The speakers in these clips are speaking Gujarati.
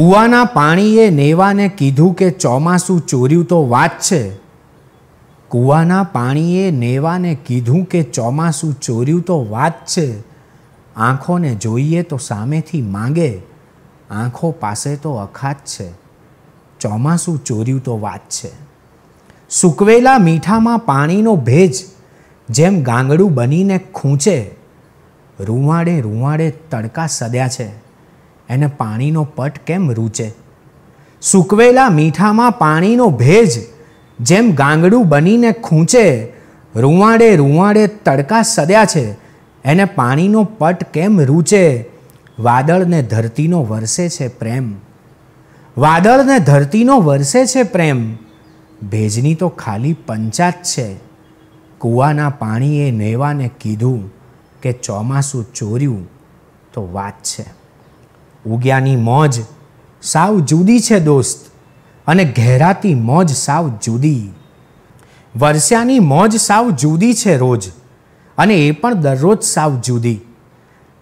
કૂવાના પાણીએ નેવાને કીધું કે ચોમાસું ચોર્યું તો વાત છે કૂવાના પાણીએ નેવાને કીધું કે ચોમાસું ચોર્યું તો વાત છે આંખોને જોઈએ તો સામેથી માંગે આંખો પાસે તો અખાત છે ચોમાસું ચોર્યું તો વાત છે સૂકવેલા મીઠામાં પાણીનો ભેજ જેમ ગાંગડું બનીને ખૂંચે રૂવાડે રૂવાડે તડકા સદ્યા છે એને પાણીનો પટ કેમ રૂચે સૂકવેલા મીઠામાં પાણીનો ભેજ જેમ ગાંગડું બનીને ખૂંચે રૂવાડે રૂવાડે તડકા સદ્યા છે એને પાણીનો પટ કેમ રૂચે વાદળને ધરતીનો વરસે છે પ્રેમ વાદળને ધરતીનો વરસે છે પ્રેમ ભેજની તો ખાલી પંચાત છે કૂવાના પાણીએ નેવાને કીધું કે ચોમાસું ચોર્યું તો વાત છે ઉગ્યાની મોજ સાવ જુદી છે દોસ્ત અને ઘેરાતી મોજ સાવ જુદી વરસ્યાની મોજ સાવ જુદી છે રોજ અને એ પણ દરરોજ સાવ જુદી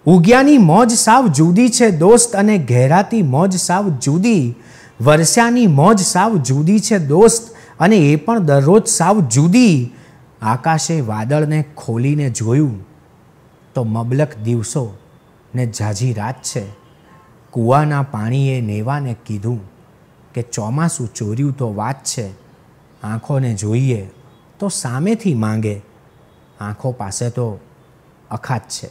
ઉગ્યાની મોજ સાવ જુદી છે દોસ્ત અને ઘેરાતી મોજ સાવ જુદી વરસ્યાની મોજ સાવ જુદી છે દોસ્ત અને એ પણ દરરોજ સાવ જુદી આકાશે વાદળને ખોલીને જોયું તો મબલક દિવસો ને ઝાઝી રાત છે કૂવાના પાણીએ નેવાને કીધું કે ચોમાસું ચોર્યું તો વાત છે આંખોને જોઈએ તો સામેથી માંગે આંખો પાસે તો અખાત છે